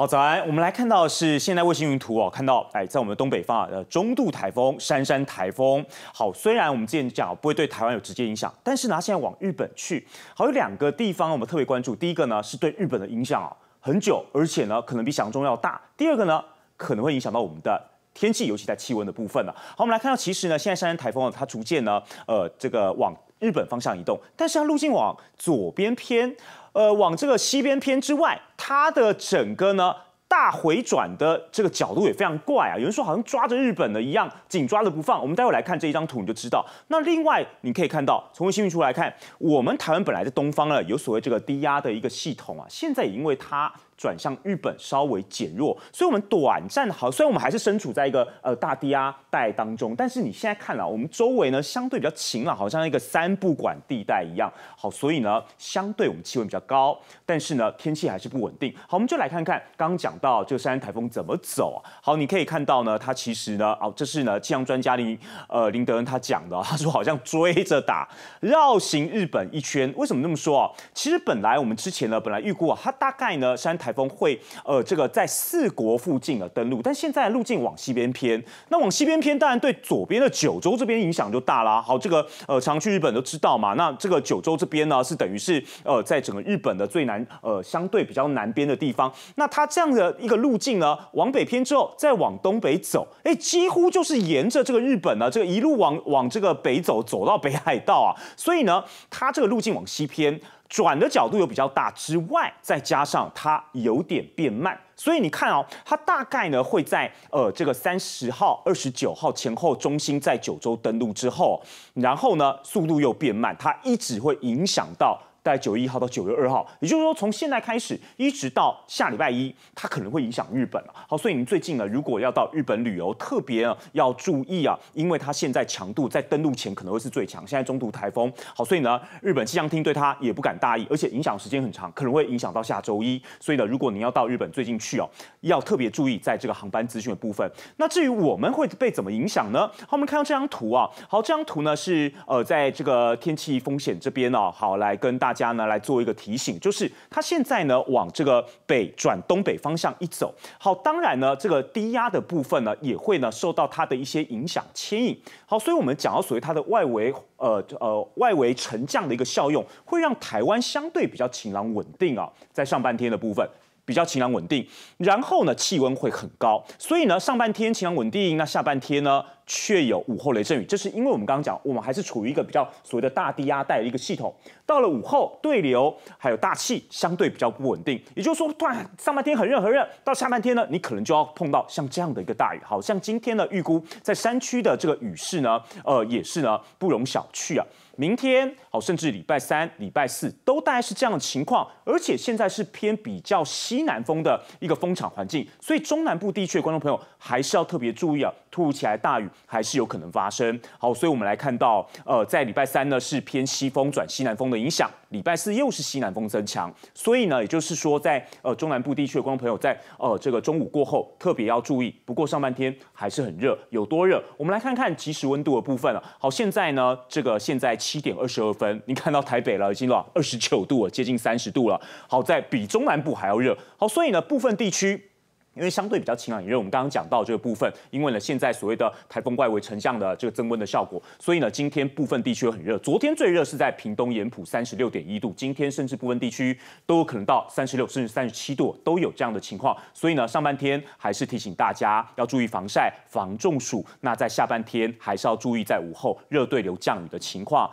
好，早安。我们来看到是现代卫星云图哦，看到哎，在我们的东北方呃中度台风珊珊台风。好，虽然我们之前讲不会对台湾有直接影响，但是呢，现在往日本去。好，有两个地方我们特别关注，第一个呢是对日本的影响啊很久，而且呢可能比想象中要大。第二个呢可能会影响到我们的天气，尤其在气温的部分呢。好，我们来看到其实呢现在珊珊台风它逐渐呢呃这个往。日本方向移动，但是它路径往左边偏，呃，往这个西边偏之外，它的整个呢大回转的这个角度也非常怪啊。有人说好像抓着日本的一样紧抓着不放。我们待会来看这一张图你就知道。那另外你可以看到，从卫星出来看，我们台湾本来在东方呢有所谓这个低压的一个系统啊，现在也因为它。转向日本稍微减弱，所以我们短暂好，虽然我们还是身处在一个呃大低压带当中，但是你现在看啊，我们周围呢相对比较晴朗，好像一个三不管地带一样，好，所以呢相对我们气温比较高，但是呢天气还是不稳定。好，我们就来看看刚刚讲到个三台风怎么走。好，你可以看到呢，它其实呢，哦，这是呢气象专家林呃林德恩他讲的，他说好像追着打，绕行日本一圈。为什么这么说啊？其实本来我们之前呢本来预估啊，它大概呢三台。台风会呃这个在四国附近啊登陆，但现在路径往西边偏，那往西边偏，当然对左边的九州这边影响就大啦。好，这个呃常去日本都知道嘛，那这个九州这边呢是等于是呃在整个日本的最南呃相对比较南边的地方，那它这样的一个路径呢往北偏之后再往东北走，哎，几乎就是沿着这个日本呢这个一路往往这个北走走到北海道啊，所以呢它这个路径往西偏。转的角度又比较大之外，再加上它有点变慢，所以你看哦，它大概呢会在呃这个三十号、二十九号前后，中心在九州登陆之后，然后呢速度又变慢，它一直会影响到。在九月一号到九月二号，也就是说从现在开始一直到下礼拜一，它可能会影响日本了。好，所以您最近呢，如果要到日本旅游，特别要注意啊，因为它现在强度在登陆前可能会是最强，现在中途台风。好，所以呢，日本气象厅对它也不敢大意，而且影响时间很长，可能会影响到下周一。所以呢，如果您要到日本最近去哦，要特别注意在这个航班资讯的部分。那至于我们会被怎么影响呢？好，我们看到这张图啊，好，这张图呢是呃在这个天气风险这边哦，好来跟大。家呢来做一个提醒，就是它现在呢往这个北转东北方向一走，好，当然呢这个低压的部分呢也会呢受到它的一些影响牵引，好，所以我们讲到所谓它的外围呃呃外围沉降的一个效用，会让台湾相对比较晴朗稳定啊，在上半天的部分比较晴朗稳定，然后呢气温会很高，所以呢上半天晴朗稳定，那下半天呢？却有午后雷阵雨，这是因为我们刚刚讲，我们还是处于一个比较所谓的大低压带的一个系统。到了午后，对流还有大气相对比较不稳定，也就是说，突然上半天很热很热，到下半天呢，你可能就要碰到像这样的一个大雨。好像今天呢，预估，在山区的这个雨势呢，呃，也是呢不容小觑啊。明天好，甚至礼拜三、礼拜四都大概是这样的情况，而且现在是偏比较西南风的一个风场环境，所以中南部地区的观众朋友还是要特别注意啊，突如其来大雨。还是有可能发生。好，所以我们来看到，呃，在礼拜三呢是偏西风转西南风的影响，礼拜四又是西南风增强，所以呢，也就是说，在呃中南部地区，观众朋友在呃这个中午过后特别要注意。不过上半天还是很热，有多热？我们来看看即时温度的部分了。好，现在呢，这个现在七点二十二分，你看到台北了，已经到二十九度，接近三十度了。好在比中南部还要热。好，所以呢，部分地区。因为相对比较晴朗也因热，我们刚刚讲到这个部分，因为呢现在所谓的台风外围成像的这个增温的效果，所以呢今天部分地区很热，昨天最热是在屏东盐埔三十六点一度，今天甚至部分地区都有可能到三十六甚至三十七度都有这样的情况，所以呢上半天还是提醒大家要注意防晒防中暑，那在下半天还是要注意在午后热对流降雨的情况。